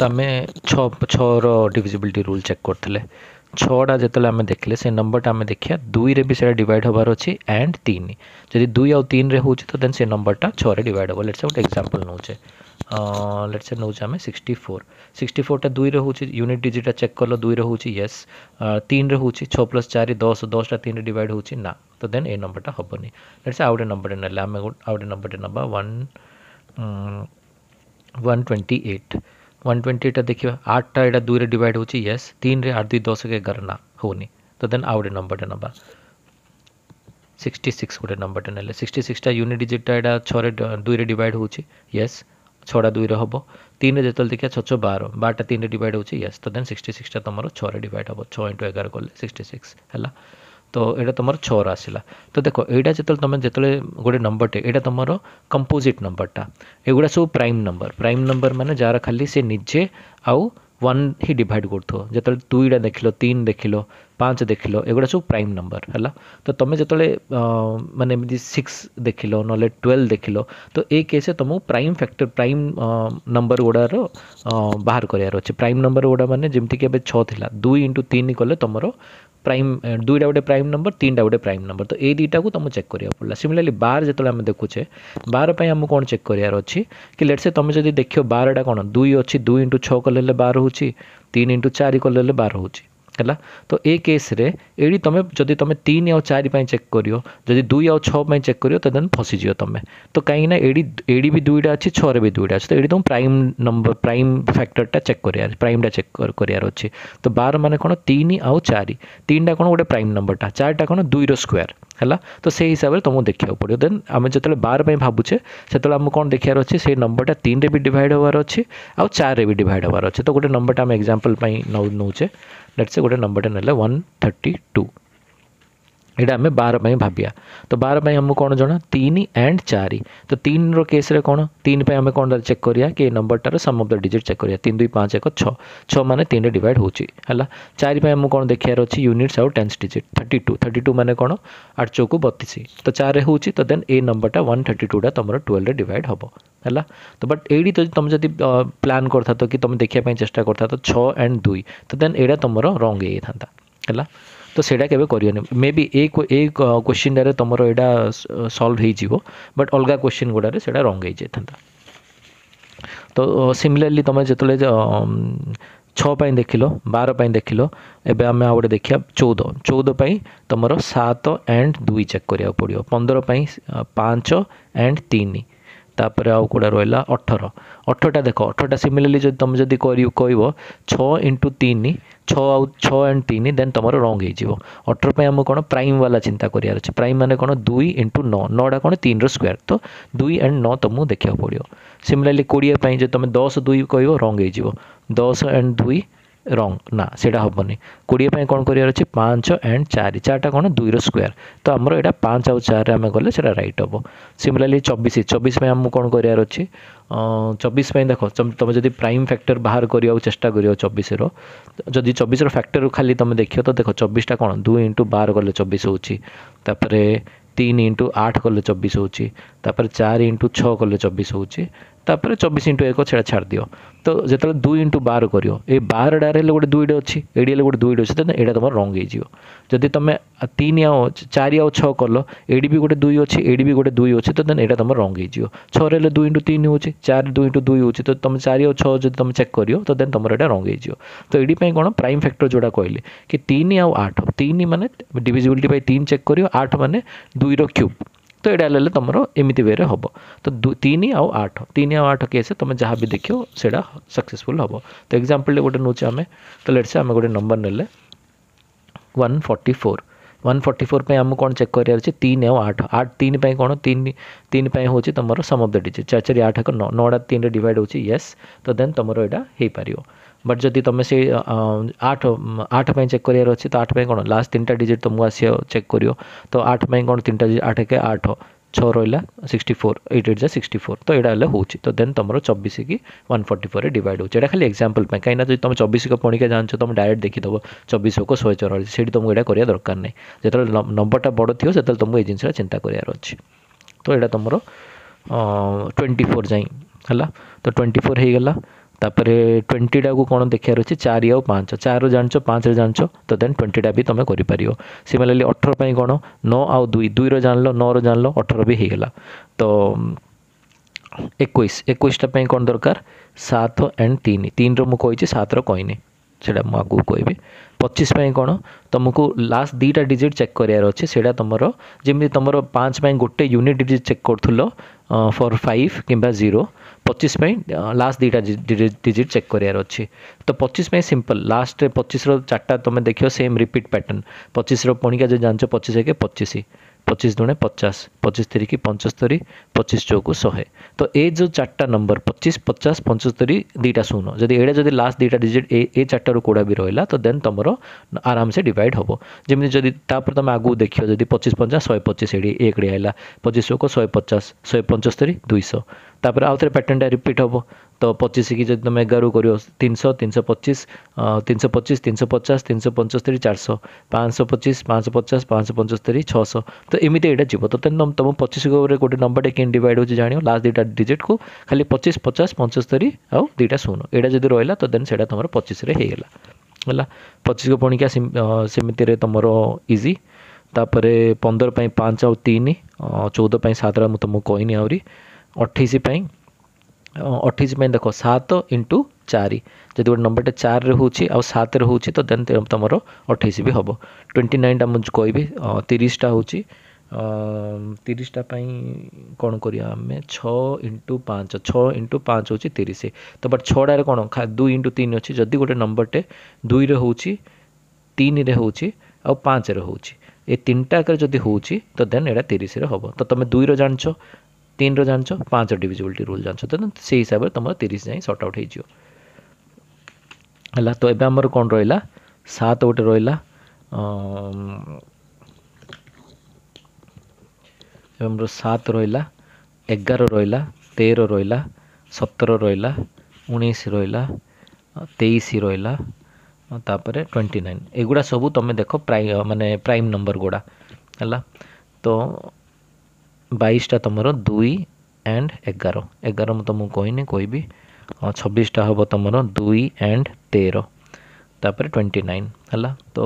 তুমি ছ ছর divisibility rule চেକ୍ করুলে ছটা যেতলে আমি দেখলে সে নম্বরটা আমি দেখিয়া দুইরে বি সেটা ডিভাইড হবার অছি অ্যান্ড তিন যদি দুই আউ তিনরে হচ্ছে তো দেন সে নম্বরটা ছরে ডিভাইড হব লেটস গোটে এক্সাম্পল নেছে লেটস নেছে আমি সিক্সটি ফোর সিক্সটি ফোরটা দুইরে হচ্ছে ইউনিট ডিজিটটা চেক কল দুইরে হচ্ছে ইয়েস তিনরে হচ্ছে ছ প্লস চারি দশ দশটা তিনরে ডিভাইড হচ্ছে না তো দেন এই নম্বরটা হবনি লেটস আউ গোটে নম্বরটা নেলে আমি আউ গোটে নম্বরটা নেবা one one twenty eight one twenty देखिए आठटा ये दुई में डिवाइड होस तीन आठ दुई दस के एगार ना हो तो देन आउ गए नंबरटे ना सिक्सटी सिक्स गोटे नंबरटे ना सिक्सटी सिक्सटा यूनिट डिजिटा यहाँ छः दुई में डिवाइड होस छा दुई रे तीन जो देखिए छः छः बार बारटा तीन डिवाइड होस तो देन सिक्सटी सिक्सटा तुम छः डिवाइड हे छ इंटु एगार कले सिक्सटी सिक्स है ତ ଏଇଟା ତୁମର ଛଅର ଆସିଲା ତ ଦେଖ ଏଇଟା ଯେତେବେଳେ ତୁମେ ଯେତେବେଳେ ଗୋଟେ ନମ୍ବରଟେ ଏଇଟା ତୁମର କମ୍ପୋଜିଟ୍ ନମ୍ବରଟା ଏଗୁଡ଼ା ସବୁ ପ୍ରାଇମ୍ ନମ୍ବର ପ୍ରାଇମ୍ ନମ୍ବର ମାନେ ଯାହାର ଖାଲି ସେ ନିଜେ ଆଉ ୱାନ୍ ହିଁ ଡିଭାଇଡ଼ କରୁଥିବ ଯେତେବେଳେ ଦୁଇଟା ଦେଖିଲ ତିନି ଦେଖିଲ ପାଞ୍ଚ ଦେଖିଲ ଏଗୁଡ଼ା ସବୁ ପ୍ରାଇମ୍ ନମ୍ବର ହେଲା ତ ତୁମେ ଯେତେବେଳେ ମାନେ ଏମିତି ସିକ୍ସ ଦେଖିଲ ନହେଲେ ଟୁଏଲ୍ଭ ଦେଖିଲ ତ ଏ କେସ୍ରେ ତୁମକୁ ପ୍ରାଇମ୍ ଫ୍ୟାକ୍ଟର ପ୍ରାଇମ୍ ନମ୍ବର ଗୁଡ଼ାର ବାହାର କରିବାର ଅଛି ପ୍ରାଇମ୍ ନମ୍ବର ଗୁଡ଼ା ମାନେ ଯେମିତିକି ଏବେ ଛଅ ଥିଲା ଦୁଇ ଇଣ୍ଟୁ ତିନି କଲେ ତୁମର ପ୍ରାଇମ୍ ଦୁଇଟା ଗୋଟେ ପ୍ରାଇମ୍ ନମ୍ବର ତିନିଟା ଗୋଟେ ପ୍ରାଇମ୍ ନମ୍ବର ତ ଏଇ ଦୁଇଟାକୁ ତୁମକୁ ଚେକ୍ କରିବାକୁ ପଡ଼ିଲା ସିମିଲାରଲି ବାର ଯେତେବେଳେ ଆମେ ଦେଖୁଛେ ବାର ପାଇଁ ଆମକୁ କ'ଣ ଚେକ୍ କରିବାର ଅଛି କି ଲେଟ୍ ସେ ତୁମେ ଯଦି ଦେଖିବ ବାରଟା କ'ଣ ଦୁଇ ଅଛି ଦୁଇ ଇଣ୍ଟୁ ଛଅ କଲେ ହେଲେ ବାର ହେଉଛି ତିନି ଇଣ୍ଟୁ ଚାରି କଲେ ହେଲେ ବାର ହେଉଛି ହେଲା ତ ଏ କେସ୍ରେ ଏଇଠି ତୁମେ ଯଦି ତୁମେ ତିନି ଆଉ ଚାରି ପାଇଁ ଚେକ୍ କରିବ ଯଦି ଦୁଇ ଆଉ ଛଅ ପାଇଁ ଚେକ୍ କରିବ ତ ଦେନ୍ ଫସିଯିବ ତୁମେ ତ କାହିଁକିନା ଏଇଠି ଏଇଠି ବି ଦୁଇଟା ଅଛି ଛଅରେ ବି ଦୁଇଟା ଅଛି ତ ଏଇଠି ତୁମେ ପ୍ରାଇମ୍ ନମ୍ବର ପ୍ରାଇମ୍ ଫ୍ୟାକ୍ଟରଟା ଚେକ୍ କରିବାର ପ୍ରାଇମ୍ଟା ଚେକ୍ କରିବାର ଅଛି ତ ବାର ମାନେ କ'ଣ ତିନି ଆଉ ଚାରି ତିନିଟା କ'ଣ ଗୋଟେ ପ୍ରାଇମ୍ ନମ୍ବରଟା ଚାରିଟା କ'ଣ ଦୁଇର ସ୍କୋୟାର୍ ହେଲା ତ ସେଇ ହିସାବରେ ତୁମକୁ ଦେଖିବାକୁ ପଡ଼ିବ ଦେନ୍ ଆମେ ଯେତେବେଳେ ବାର ପାଇଁ ଭାବୁଛେ ସେତେବେଳେ ଆମକୁ କ'ଣ ଦେଖିବାର ଅଛି ସେଇ ନମ୍ବରଟା ତିନିରେ ବି ଡିଭାଇଡ଼ ହେବାର ଅଛି ଆଉ ଚାରିରେ ବି ଡିଭାଇଡ଼ ହେବାର ଅଛି ତ ଗୋଟେ ନମ୍ବରଟା ଆମେ ଏକ୍ଜାମ୍ପଲ୍ ପାଇଁ ନେଉଛେ ଲେଟ୍ସେ ଗୋଟେ ନମ୍ବରଟେ ନେଲେ ୱାନ୍ ଥାର୍ଟି ଟୁ ଏଇଟା ଆମେ ବାର ପାଇଁ ଭାବିବା ତ ବାର ପାଇଁ ଆମକୁ କ'ଣ ଜଣା ତିନି ଆଣ୍ଡ ଚାରି ତ ତିନିର କେସ୍ରେ କ'ଣ ତିନି ପାଇଁ ଆମେ କ'ଣ ଚେକ୍ କରିବା କି ଏ ନମ୍ବରଟାର sum of the digit check କରିବା ତିନି ଦୁଇ ପାଞ୍ଚ ଏକ ଛଅ ଛଅ ମାନେ ତିନିରେ ଡିଭାଇଡ଼ ହେଉଛି ହେଲା ଚାରି ପାଇଁ ଆମକୁ କ'ଣ ଦେଖିବାର ଅଛି ୟୁନିଟ୍ସ ଆଉ tens digit thirty two thirty two ମାନେ କ'ଣ ଆଠ ଚଉକୁ ବତିଶ ତ ଚାରିରେ ହେଉଛି ତ ଦେନ୍ ଏ ନମ୍ବରଟା ୱାନ୍ ଥାର୍ଟି ଟୁଟା ତୁମର ଟୁଏଲ୍ଭରେ ଡିଭାଇଡ଼ ହେବ ହେଲା ତ ବଟ୍ ଏଇଠି ଯଦି ତୁମେ ଯଦି ପ୍ଲାନ୍ କରିଥାନ୍ତ କି ତୁମେ ଦେଖିବା ପାଇଁ ଚେଷ୍ଟା କରିଥାନ୍ତ ଛଅ ଆଣ୍ଡ ଦୁଇ ତ ଦେନ୍ ଏଇଟା ତୁମର ରଙ୍ଗ ହେଇଯାଇଥାନ୍ତା ହେଲା ତ ସେଇଟା କେବେ କରିବନି ମେ ବି ଏଇ ଏଇ କ୍ୱେଶ୍ଚିନ୍ଟାରେ ତୁମର ଏଇଟା ସଲ୍ଭ ହେଇଯିବ ବଟ୍ ଅଲଗା କ୍ୱେଶ୍ଚିନ୍ ଗୁଡ଼ାରେ ସେଇଟା ରଙ୍ଗ ହେଇଯାଇଥାନ୍ତା ତ ସିମିଲାରଲି ତୁମେ ଯେତେବେଳେ ଛଅ ପାଇଁ ଦେଖିଲ ବାର ପାଇଁ ଦେଖିଲ ଏବେ ଆମେ ଆଉ ଗୋଟେ ଦେଖିବା ଚଉଦ ଚଉଦ ପାଇଁ ତୁମର ସାତ ଆଣ୍ଡ ଦୁଇ ଚେକ୍ କରିବାକୁ ପଡ଼ିବ ପନ୍ଦର ପାଇଁ ପାଞ୍ଚ ଆଣ୍ଡ ତିନି ତାପରେ ଆଉ କେଉଁଟା ରହିଲା ଅଠର ଅଠରଟା ଦେଖ ଅଠରଟା ସିମିଲାରଲି ଯଦି ତୁମେ ଯଦି କହିବ ଛଅ ଇଣ୍ଟୁ ତିନି ଛଅ ଆଉ ଛଅ ଆଣ୍ଡ ତିନି ଦେନ୍ ତୁମର ରଙ୍ଗ ହେଇଯିବ ଅଠର ପାଇଁ ଆମକୁ କ'ଣ ପ୍ରାଇମ୍ବାଲା ଚିନ୍ତା କରିବାର ଅଛି ପ୍ରାଇମ୍ ମାନେ କ'ଣ ଦୁଇ ଇଣ୍ଟୁ ନଅ ନଅଟା କ'ଣ ତିନିର ସ୍କୋୟାର୍ ତ ଦୁଇ ଆଣ୍ଡ ନଅ ତୁମକୁ ଦେଖିବାକୁ ପଡ଼ିବ ସିମିଲାରଲି କୋଡ଼ିଏ ପାଇଁ ଯଦି ତୁମେ ଦଶ ଦୁଇ କହିବ ରଙ୍ଗ ହେଇଯିବ ଦଶ ଆଣ୍ଡ ଦୁଇ রং না ସେଇଟା ହେବନି କୋଡ଼ିଏ ପାଇଁ କ'ଣ କରିବାର ଅଛି ପାଞ୍ଚ ଆଣ୍ଡ ଚାରି ଚାରିଟା କ'ଣ ଦୁଇର ସ୍କୋୟାର୍ ତ ଆମର ଏଇଟା ପାଞ୍ଚ ଆଉ ଚାରିରେ ଆମେ ଗଲେ ସେଇଟା ରାଇଟ୍ ହେବ ସିମିଲାରଲି ଚବିଶ ଚବିଶ ପାଇଁ ଆମକୁ କ'ଣ କରିବାର ଅଛି ଚବିଶ ପାଇଁ ଦେଖ ତୁମେ ଯଦି ପ୍ରାଇମ୍ ଫ୍ୟାକ୍ଟର ବାହାର କରିବାକୁ ଚେଷ୍ଟା କରିବ ଚବିଶର ଯଦି ଚବିଶର ଫ୍ୟାକ୍ଟରରୁ ଖାଲି ତୁମେ ଦେଖିବ ତ ଦେଖ ଚବିଶଟା କ'ଣ ଦୁଇ ଇଣ୍ଟୁ ବାର ଗଲେ ଚବିଶ ହେଉଛି ତାପରେ ତିନି ଇଣ୍ଟୁ ଆଠ କଲେ ଚବିଶ ହେଉଛି ତାପରେ ଚାରି ଇଣ୍ଟୁ ଛଅ କଲେ ଚବିଶ ହେଉଛି ତାପରେ ଚବିଶ ଇଣ୍ଟୁ ଏକ ଛେଡ଼ା ଛାଡ଼ି ଦିଅ ତ ଯେତେବେଳେ ଦୁଇ ଇଣ୍ଟୁ ବାର କରିବ ଏଇ ବାରଟାରେ ହେଲେ ଗୋଟେ ଦୁଇଟେ ଅଛି ଏଇଠି ହେଲେ ଗୋଟେ ଦୁଇଟେ ଅଛି ଦେନ୍ ଏଇଟା ତୁମର ରଙ୍ଗ ହେଇଯିବ ଯଦି ତୁମେ ତିନି ଆଉ ଚାରି ଆଉ ଛଅ କଲ ଏଇଠି ବି ଗୋଟେ ଦୁଇ ଅଛି ଏଇଠି ବି ଗୋଟେ ଦୁଇ ଅଛି ତ ଦେନ୍ ଏଇଟା ତୁମର ରଙ୍ଗ ହେଇଯିବ ଛଅରେ ହେଲେ ଦୁଇ ଇଣ୍ଟୁ ତିନି ହେଉଛି ଚାରି ଦୁଇ ଇଣ୍ଟୁ ଦୁଇ ହେଉଛି ତ ତୁମେ ଚାରି ଆଉ ଛଅ ଯଦି ତୁମେ ଚେକ୍ କରିବ ତ ଦେନ୍ ତୁମର ଏଇଟା ରଙ୍ଗ ହେଇଯିବ ତ ଏଇଠି ପାଇଁ କ'ଣ ପ୍ରାଇମ୍ ଫ୍ୟାକ୍ଟର ଯେଉଁଟା କହିଲେ କି ତିନି ଆଉ ଆଠ ତିନି ମାନେ ଡିଭିଜିବିଲିଟି ପାଇଁ ତିନି ଚେକ୍ କରିବ ଆଠ ମାନେ ଦୁଇର କ୍ୟୁବ୍ एटा ले तुम एमती वे हम तो तीन आउ आठ तीन आउ आठ केस तुम जहाँ भी देखो से सक्सेसफुल हम तो एक्जामपल गोटे नौ आम तो लेट से आम गोटे नंबर ने one forty four one forty four पर आम कौन चेक कर आठ आठ तीन कौन तीन तीन पर तुम सम अफ द डिजिट चार चार आठ एक नौ नौटा तीन डिवाइड होस तो देन तुम यहाँ हो पार ବଟ୍ ଯଦି ତୁମେ ସେଇ ଆଠ ଆଠ ପାଇଁ ଚେକ୍ କରିବାର ଅଛି ତ ଆଠ ପାଇଁ କ'ଣ ଲାଷ୍ଟ ତିନିଟା ଡିଜିଟ୍ ତୁମକୁ ଆସିବ ଚେକ୍ କରିବ ତ ଆଠ ପାଇଁ କ'ଣ ତିନିଟା ଆଠ କେ ଆଠ ଛଅ ରହିଲା ସିକ୍ସଟି ଫୋର୍ ଏଇଟ୍ ଏଇଟ୍ ଯା ସିକ୍ସଟି ଫୋର୍ ତ ଏଇଟା ହେଲେ ହେଉଛି ତ ଦେନ୍ ତୁମର ଚବିଶ କି ୱାନ୍ ଫର୍ଟି ଫୋର୍ରେ ଡିଭାଇଡ଼ ହେଉଛି ଏଇଟା ଖାଲି ଏକ୍ଜାମ୍ପଲ୍ ପାଇଁ କାହିଁକିନା ଯଦି ତୁମେ ଚବିଶକୁ ପଣିକା ଜାଣିଛ ତୁମେ ଡାଇରେକ୍ଟ ଦେଖିଦେବ ଚବିଶ ଏକ ଶହେ ଚଉରାଳିଶ ସେଇଠି ତୁମକୁ ଏଇଟା କରିବା ଦରକାର ନାହିଁ ଯେତେବେଳେ ନମ୍ବରଟା ବଡ଼ ଥିବ ସେତେବେଳେ ତୁମକୁ ଏଇ ଜିନିଷଟା ଚିନ୍ତା କରିବାର ଅଛି ତ ଏଇଟା ତୁମର ଟ୍ୱେଣ୍ଟି ଫୋର୍ ଯାଏଁ ହେଲା ତ ଟ୍ୱେଣ୍ଟି ଫୋର୍ ହେଇଗଲା ତାପରେ ଟ୍ୱେଣ୍ଟିଟାକୁ କ'ଣ ଦେଖିବାର ଅଛି ଚାରି ଆଉ ପାଞ୍ଚ ଚାରିରୁ ଜାଣିଛ ପାଞ୍ଚରେ ଜାଣିଛ ତ ଦେନ୍ ଟ୍ୱେଣ୍ଟିଟା ବି ତୁମେ କରିପାରିବ ସିମିଲାରଲି ଅଠର ପାଇଁ କ'ଣ ନଅ ଆଉ ଦୁଇ ଦୁଇର ଜାଣିଲ ନଅର ଜାଣିଲ ଅଠର ବି ହେଇଗଲା ତ ଏକୋଇଶ ଏକୋଇଶଟା ପାଇଁ କ'ଣ ଦରକାର ସାତ ଆଣ୍ଡ ତିନି ତିନିର ମୁଁ କହିଛି ସାତର କହିନି ସେଇଟା ମୁଁ ଆଗକୁ କହିବି ପଚିଶ ପାଇଁ କ'ଣ ତୁମକୁ ଲାଷ୍ଟ ଦୁଇଟା ଡିଜିଟ୍ ଚେକ୍ କରିବାର ଅଛି ସେଇଟା ତୁମର ଯେମିତି ତୁମର ପାଞ୍ଚ ପାଇଁ ଗୋଟେ ୟୁନିଟ୍ ଡିଜିଟ୍ ଚେକ୍ କରୁଥିଲ ଫର୍ ଫାଇଭ୍ କିମ୍ବା ଜିରୋ ପଚିଶ ପାଇଁ ଲାଷ୍ଟ ଦୁଇଟା ଡିଜିଟ୍ ଚେକ୍ କରିବାର ଅଛି ତ ପଚିଶ ପାଇଁ ସିମ୍ପଲ୍ ଲାଷ୍ଟରେ ପଚିଶର ଚାରିଟା ତୁମେ ଦେଖିବ ସେମ୍ ରିପିଟ୍ ପ୍ୟାଟର୍ଣ୍ଣ ପଚିଶର ପଣିକା ଯଦି ଜାଣିଛ ପଚିଶ ଏକ ପଚିଶ पचीस दुणे पचास पचीस तेरिक पंचस्तरी पचीस चौक शहे तो ये जो चार्टा नंबर पचीस पचास पंचस्तरी दुटा शून जदि ये जब लास्ट दुटा डिजिट ए, ए चार्टू कौटा भी रहा तो देन तुम आराम से डिवाइड हम जमी जदि तुम आगे देख जब पचीस पंचाश शहे पचीस ये एकड़ी आईला पचीस चौक शहे पचास शहे पंचस्तरी दुई ତାପରେ ଆଉଥରେ ପ୍ୟାଟର୍ଣ୍ଣଟା ରିପିଟ୍ ହେବ ତ ପଚିଶକି ଯଦି ତୁମେ ଏଗାରକୁ କରିବ ତିନିଶହ ତିନିଶହ ପଚିଶ ତିନିଶହ ପଚିଶ ତିନିଶହ ପଚାଶ ତିନିଶହ ପଞ୍ଚସ୍ତରୀ ଚାରିଶହ ପାଞ୍ଚଶହ ପଚିଶ ପାଞ୍ଚଶହ ପଚାଶ ପାଞ୍ଚଶହ ପଞ୍ଚସ୍ତରୀ ଛଅଶହ ତ ଏମିତି ଏଇଟା ଯିବ ତ ତେଣୁ ତୁମ ପଚିଶ ଉପରେ ଗୋଟେ ନମ୍ବରଟା କେମିତି ଡିଭାଇଡ଼ ହେଉଛି ଜାଣିବ ଲାଷ୍ଟ ଦୁଇଟା ଡିଜିଟ୍କୁ ଖାଲି ପଚିଶ ପଚାଶ ପଞ୍ଚସ୍ତରୀ ଆଉ ଦୁଇଟା ଶୂନ ଏଇଟା ଯଦି ରହିଲା ତ ଦେନ୍ ସେଇଟା ତୁମର ପଚିଶରେ ହେଇଗଲା ହେଲା ପଚିଶକୁ ପଣିକିଆ ସେମିତିରେ ତୁମର ଇଜି ତାପରେ ପନ୍ଦର ପାଇଁ ପାଞ୍ଚ ଆଉ ତିନି ଚଉଦ ପାଇଁ ସାତଟା ମୁଁ ତୁମକୁ କହିନି ଆହୁରି ଅଠେଇଶ ପାଇଁ ଅଠେଇଶ ପାଇଁ ଦେଖ ସାତ ଇଣ୍ଟୁ ଚାରି ଯଦି ଗୋଟେ ନମ୍ବରଟା ଚାରିରେ ହେଉଛି ଆଉ ସାତରେ ହେଉଛି ତ ଦେନ୍ ତୁମର ଅଠେଇଶ ବି ହେବ ଟ୍ୱେଣ୍ଟି ନାଇନ୍ଟା ମୁଁ କହିବି ତିରିଶଟା ହେଉଛି ତିରିଶଟା ପାଇଁ କ'ଣ କରିବା ଆମେ ଛଅ ଇଣ୍ଟୁ ପାଞ୍ଚ ଛଅ ଇଣ୍ଟୁ ପାଞ୍ଚ ହେଉଛି ତିରିଶ ତ ବଟ୍ ଛଅଟାରେ କ'ଣ ଦୁଇ ଇଣ୍ଟୁ ତିନି ଅଛି ଯଦି ଗୋଟେ ନମ୍ବରଟେ ଦୁଇରେ ହେଉଛି ତିନିରେ ହେଉଛି ଆଉ ପାଞ୍ଚରେ ହେଉଛି ଏ ତିନିଟାକରେ ଯଦି ହେଉଛି ତ ଦେନ୍ ଏଇଟା ତିରିଶରେ ହେବ ତ ତୁମେ ଦୁଇର ଜାଣିଛ ତିନିର ଜାଣିଛ ପାଞ୍ଚ ଡିଭିଜିବିଲିଟି ରୁଲ୍ ଜାଣିଛ ତ ସେଇ ହିସାବରେ ତୁମର ତିରିଶ ଯାଏଁ ସର୍ଟ ଆଉଟ୍ ହେଇଯିବ ହେଲା ତ ଏବେ ଆମର କ'ଣ ରହିଲା ସାତ ଗୋଟେ ରହିଲା ଏବେ ଆମର ସାତ ରହିଲା ଏଗାର ରହିଲା ତେର ରହିଲା ସତର ରହିଲା ଉଣେଇଶ ରହିଲା ତେଇଶ ରହିଲା ତାପରେ ଟ୍ୱେଣ୍ଟି ନାଇନ୍ ଏଗୁଡ଼ା ସବୁ ତୁମେ ଦେଖ ପ୍ରାଇ ମାନେ ପ୍ରାଇମ୍ ନମ୍ବର ଗୁଡ଼ା ହେଲା ତ ବାଇଶଟା ତୁମର ଦୁଇ ଆଣ୍ଡ ଏଗାର ଏଗାର ମୁଁ ତୁମକୁ କହିନି କହିବି ଛବିଶଟା ହେବ ତୁମର ଦୁଇ ଆଣ୍ଡ ତେର ତାପରେ ଟ୍ୱେଣ୍ଟି ନାଇନ୍ ହେଲା ତ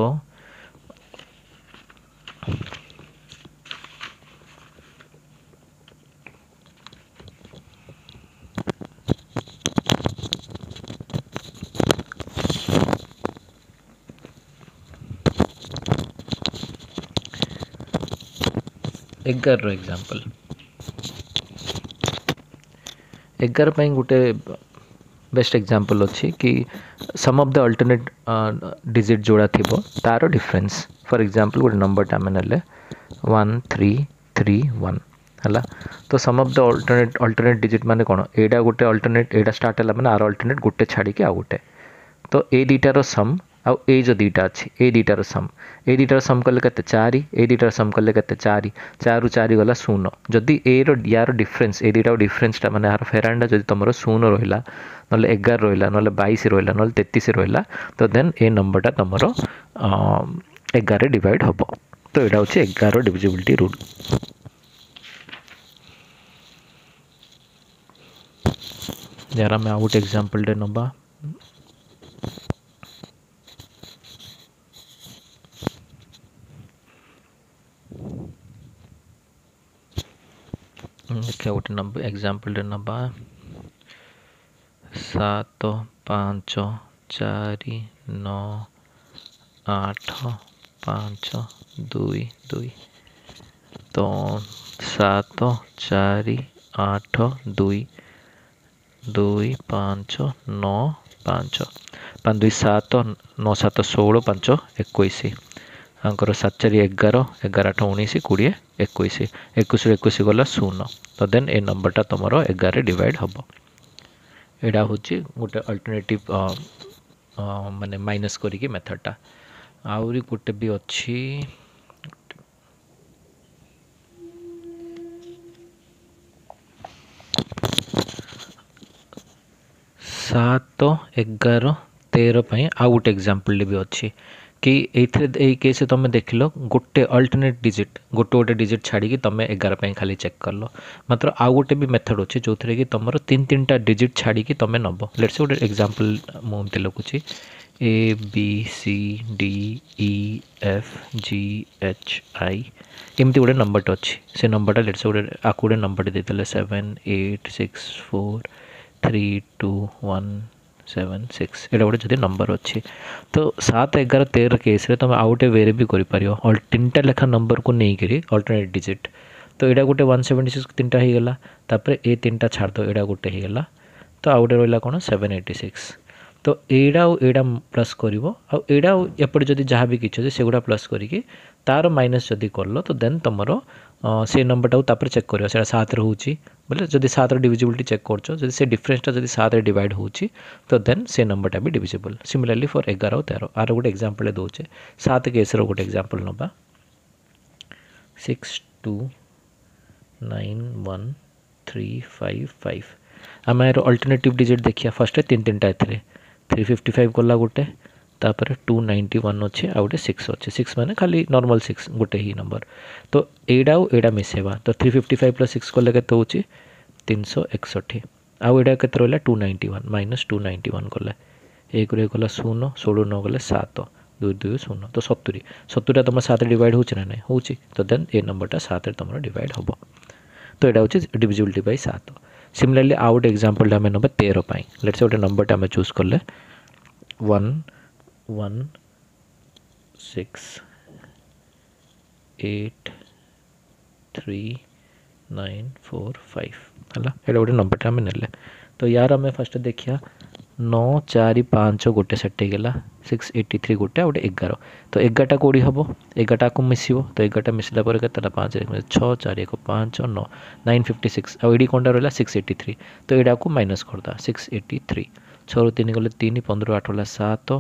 एगार रग्जापल एगार गोटे बेस्ट एग्जांपल अच्छे कि sum of the alternate digit जोड़ा थी तार डिफरेंस फॉर एग्जांपल गोटे number time one three three one है तो sum of the alternate alternate digit मैंने कौन एटा गोटे अल्टरनेट एडा स्टार्ट है मैंने आर अल्टरनेट गोटे छाड़ी आउ गए तो ये दुटार सम ଆଉ ଏଇ ଯେଉଁ ଦୁଇଟା ଅଛି ଏଇ ଦୁଇଟାର ସମ୍ ଏଇ ଦୁଇଟାର ସମ୍ କଲେ କେତେ ଚାରି ଏଇ ଦୁଇଟାର ସମ୍ କଲେ କେତେ ଚାରି ଚାରିରୁ ଚାରି ଗଲା ଶୂନ ଯଦି ଏର ୟାର ଡିଫରେନ୍ସ ଏଇ ଦୁଇଟାର ଡିଫରେନ୍ସଟା ମାନେ ଏହାର ଫେରାଣ୍ଡା ଯଦି ତୁମର ଶୂନ ରହିଲା ନହେଲେ ଏଗାର ରହିଲା ନହେଲେ ବାଇଶ ରହିଲା ନହେଲେ ତେତିଶ ରହିଲା ତ ଦେନ୍ ଏ ନମ୍ବରଟା ତୁମର ଏଗାରରେ ଡିଭାଇଡ଼ ହେବ ତ ଏଇଟା ହେଉଛି ଏଗାର ଡିଭିଜିବିଲିଟି ରୁଲ୍ ଯାହାର ଆମେ ଆଉ ଗୋଟେ ଏକ୍ଜାମ୍ପଲ୍ଟେ ନେବା क्या गोटे नंबर एग्जाम्पल नवा सात पाँच चारि नौ आठ पाँच दुई दुई तो सात चारि आठ दुई दुई पाँच नौ पाँच पाँच दुई सात नौ सात षोह पाँच एक आंकर सात चार एगार एगार आठ उन्नीस कोड़े एक एकुश एक गला शून तो देन ए नंबरटा तुम एगार डिवाइड हम यहाँ हूँ गोटे अल्टरनेटिव मानने माइनस करके मेथडटा आउरी गोटे भी अच्छी सात एगार तेरह आउ गोटे एक्जामपल भी अच्छी କି ଏଇଥିରେ ଏଇ କେସ୍ରେ ତୁମେ ଦେଖିଲ ଗୋଟେ ଅଲ୍ଟରନେଟ୍ ଡିଜିଟ୍ ଗୋଟେ ଗୋଟେ ଡିଜିଟ୍ ଛାଡ଼ିକି ତୁମେ ଏଗାର ପାଇଁ ଖାଲି ଚେକ୍ କଲ ମାତ୍ର ଆଉ ଗୋଟେ ବି ମେଥଡ଼ ଅଛି ଯେଉଁଥିରେ କି ତୁମର ତିନି ତିନିଟା ଡିଜିଟ୍ ଛାଡ଼ିକି ତୁମେ ନେବ ଲେଟ୍ସ ଗୋଟେ ଏକ୍ଜାମ୍ପଲ୍ ମୁଁ ଏମିତି ଲଗୁଛି A B C D E F G H I ଏମିତି ଗୋଟେ ନମ୍ବରଟେ ଅଛି ସେ ନମ୍ବରଟା ଲେଟ୍ସ ଗୋଟେ ଆକୁ ଗୋଟେ ନମ୍ବରଟେ ଦେଇଦେଲେ seven eight six four three two one seven six ଏଇଟା ଗୋଟେ ଯଦି ନମ୍ବର ଅଛି ତ ସାତ ଏଗାର ତେର କେସ୍ରେ ତୁମେ ଆଉ ଗୋଟେ ୱେରେ ବି କରିପାରିବ ଅଲ୍ ତିନିଟା ଲେଖା ନମ୍ବରକୁ ନେଇକରି ଅଲ୍ଟରନେଟ୍ ଡିଜିଟ୍ ତ ଏଇଟା ଗୋଟେ ୱାନ୍ ସେଭେଣ୍ଟି ସିକ୍ସ ତିନିଟା ହେଇଗଲା ତାପରେ ଏ ତିନିଟା ଛାଡ଼ିଦେବ ଏଇଟା ଗୋଟେ ହେଇଗଲା ତ ଆଉ ଗୋଟେ ରହିଲା କ'ଣ ସେଭେନ୍ ଏଇଟି ସିକ୍ସ ତ ଏଇଟା ଆଉ ଏଇଟା ପ୍ଲସ୍ କରିବ ଆଉ ଏଇଟା ଆଉ ଏପଟେ ଯଦି ଯାହା ବି କିଛି ଅଛି ସେଗୁଡ଼ା ପ୍ଲସ୍ କରିକି ତା'ର ମାଇନସ୍ ଯଦି କଲ ତ ଦେନ୍ ତୁମର ସେ ନମ୍ବରଟାକୁ ତାପରେ ଚେକ୍ କରିବ ସେଇଟା ସାତରେ ହେଉଛି ବୋଲେ ଯଦି ସାତର ଡିଭିଜିବିଲିଟି ଚେକ୍ କରୁଛ ଯଦି ସେ ଡିଫରେନ୍ସଟା ଯଦି ସାତରେ ଡିଭାଇଡ଼ ହେଉଛି ତ ଦେନ୍ ସେ ନମ୍ବରଟା ବି ଡିଭିଜିବଲ୍ ସିମିଲାରଲି ଫର୍ ଏଗାର ଆଉ ତେର ଆର ଗୋଟେ ଏକ୍ଜାମ୍ପଲ୍ରେ ଦେଉଛେ ସାତ କେସ୍ର ଗୋଟେ ଏକ୍ଜାମ୍ପଲ୍ ନେବା six two nine one three five five ଆମେ ଏହାର ଅଲ୍ଟରନେଟିଭ୍ ଡିଜିଟ୍ ଦେଖିବା ଫାର୍ଷ୍ଟରେ ତିନି ତିନିଟା ଏଥିରେ थ्री फिफ्टी फाइव गला गोटे ତାପରେ ଟୁ ନାଇଣ୍ଟି ୱାନ୍ ଅଛି ଆଉ ଗୋଟେ ସିକ୍ସ ଅଛି ସିକ୍ସ ମାନେ ଖାଲି ନର୍ମାଲ୍ ସିକ୍ସ ଗୋଟେ ହିଁ ନମ୍ବର ତ ଏଇଟା ଆଉ ଏଇଟା ମିଶାଇବା ତ three fifty five plus six କଲେ କେତେ ହେଉଛି ତିନିଶହ ଏକଷଠି ଆଉ ଏଇଟା କେତେ ରହିଲା two ninety one minus two ninety one କଲେ ଏକରୁ ଏକ ଗଲା ଶୂନ ଷୋହଳ ନଅ ଗଲେ ସାତ ଦୁଇ ଦୁଇ ଶୂନ ତ ସତୁରି ସତୁରିଟା ତୁମର ସାତରେ ଡିଭାଇଡ଼ ହେଉଛି ନା ନାହିଁ ହେଉଛି ତ ଦେନ୍ ଏ ନମ୍ବରଟା ସାତରେ ତୁମର ଡିଭାଇଡ଼ ହେବ ତ ଏଇଟା ହେଉଛି ଡିଭିଜିବିଲିଟି ବାଇ ସାତ सिमिलरली आउ गोटे एक्जामपल आम ना तेरह से गोटे नंबर टाइम चूज कले one one six eight three nine four five है गोटे नंबर टाइम ने तो यार आम फास्ट देखा नौ चार पाँच गोटे सेट होगा सिक्स एट्टी थ्री गोटे गोटे एगार तो एगारटा कौड़ी हम एगारटा को मिसब तो एगारटा मिसला पर कत पाँच छः चार एक पाँच नौ नाइन फिफ्टी सिक्स आउ एडी कौन रहा सिक्स एट्टी थ्री तो यहाँ को माइनस करदा सिक्स एट्टी थ्री छः तीन गले तीन पंद्रह आठ गला सात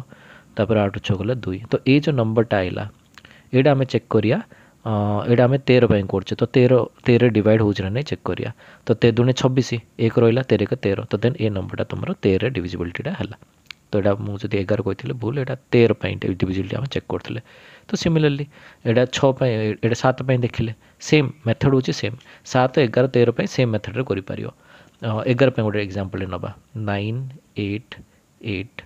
तापर आठ छः गला दुई तो ये जो नंबरटा आईला यहाँ आम चेक करा यहाँ आम तेरह करे तो तेर तेरह डिवाइड हो नहीं चेक करा तो ते दुणे छब्बीस एक रहा तेरे के तेरह तो देन ए नंबरटा तुम तेरह डिजिबिलिटा है তো এটা ମୁଁ ଯଦି ଏଗାର କହିଥିଲି ଭୁଲ ଏଇଟା ତେର ପାଇଁ ଡିଭିଜିଲିଟି ଆମେ ଚେକ୍ କରିଥିଲେ ତ ସିମିଲାରଲି ଏଇଟା ଛଅ ପାଇଁ ଏଇଟା ସାତ ପାଇଁ ଦେଖିଲେ ସେମ୍ ମେଥଡ଼ ହେଉଛି ସେମ୍ ସାତ ଏଗାର ତେର ପାଇଁ ସେମ୍ ମେଥଡ଼ରେ କରିପାରିବ ଏଗାର ପାଇଁ ଗୋଟେ ଏକ୍ଜାମ୍ପଲ୍ଟେ ନେବା nine eight eight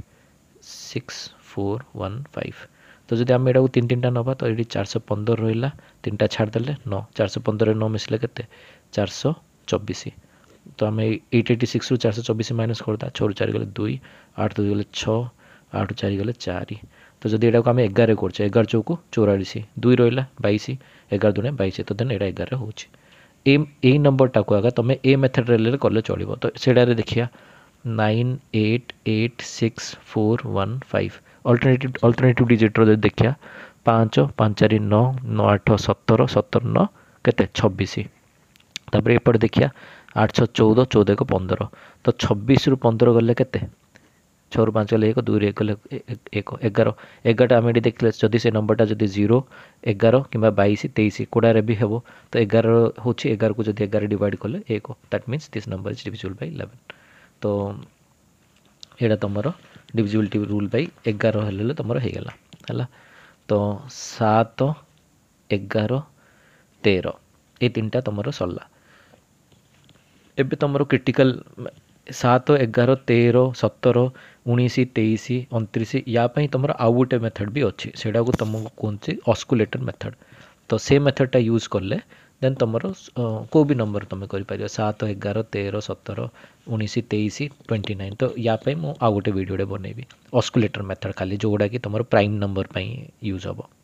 six four one five ତ ଯଦି ଆମେ ଏଇଟାକୁ ତିନି ତିନିଟା ନେବା ତ ଏଇଠି ଚାରିଶହ ପନ୍ଦର ରହିଲା ତିନିଟା ଛାଡ଼ିଦେଲେ ନଅ ଚାରିଶହ ପନ୍ଦରରେ ନଅ ମିଶିଲେ କେତେ ଚାରିଶହ ଚବିଶ ତ ଆମେ ଏଇଟ୍ ଏଇଟି ସିକ୍ସରୁ ଚାରିଶହ ଚବିଶ ମାଇନସ୍ କରିଦେବା ଛଅରୁ ଚାରି ଗଲେ ଦୁଇ ଆଠ ଦୁଇ ଗଲେ ଛଅ ଆଠ ଚାରି ଗଲେ ଚାରି ତ ଯଦି ଏଇଟାକୁ ଆମେ ଏଗାରରେ କରୁଛେ ଏଗାର ଚଉକୁ ଚଉରାଳିଶ ଦୁଇ ରହିଲା ବାଇଶ ଏଗାର ଦୁଇରେ ବାଇଶ ତ ଦେନ୍ ଏଇଟା ଏଗାରରେ ହେଉଛି ଏ ଏଇ ନମ୍ବରଟାକୁ ଆଗା ତୁମେ ଏ ମେଥଡ଼ରେ କଲେ ଚଳିବ ତ ସେଇଟାରେ ଦେଖିବା nine eight eight six four one five alternative alternative ডিজিট্র যদি দেখা পাঁচ পাঁচ চারি ন ন আঠ সতর সতর ন কেতে ছবিশ তাপরে এপটে দেখা আটশো চৌদ চৌদ এক পনেরো তো ছবিশ রু পনেরো গেলে কেতে ଛଅରୁ ପାଞ୍ଚ ଗଲେ ଏକ ଦୁଇରୁ ଏକ ଗଲେ ଏକ ଏଗାର ଏଗାରଟା ଆମେ ଏଠି ଦେଖିଲେ ଯଦି ସେ ନମ୍ବରଟା ଯଦି ଜିରୋ ଏଗାର କିମ୍ବା ବାଇଶ ତେଇଶ କୋଡ଼ାରେ ବି ହେବ ତ ଏଗାର ହେଉଛି ଏଗାରକୁ ଯଦି ଏଗାର ଡିଭାଇଡ଼ କଲେ ଏକ that means this number is divisible by eleven ତ ଏଇଟା ତୁମର ଡିଭିଜିବିଲିଟି ରୁଲ୍ ବାଇ ଏଗାର ହେଲେ ତୁମର ହେଇଗଲା ହେଲା ତ ସାତ ଏଗାର ତେର ଏଇ ତିନିଟା ତୁମର ସରିଲା ଏବେ ତୁମର କ୍ରିଟିକାଲ୍ ସାତ ଏଗାର ତେର ସତର उन्ईस तेईस अंतीस यापाई तुम आउ गोटे मेथड भी अच्छे से तुमको कहते अस्कुलेटर मेथड तो से मेथड मेथडटा यूज कले दे तुम कोई भी नंबर तुम करपर सात एगार तेरह सतर उन्नीस तेईस ट्वेंटी नाइन तो यापाई मुझे आउ गोटे भिडे बनैबी अस्कुलेटर मेथड खाली जोगुड़ा कि तुम प्राइम नंबर पर यूज हे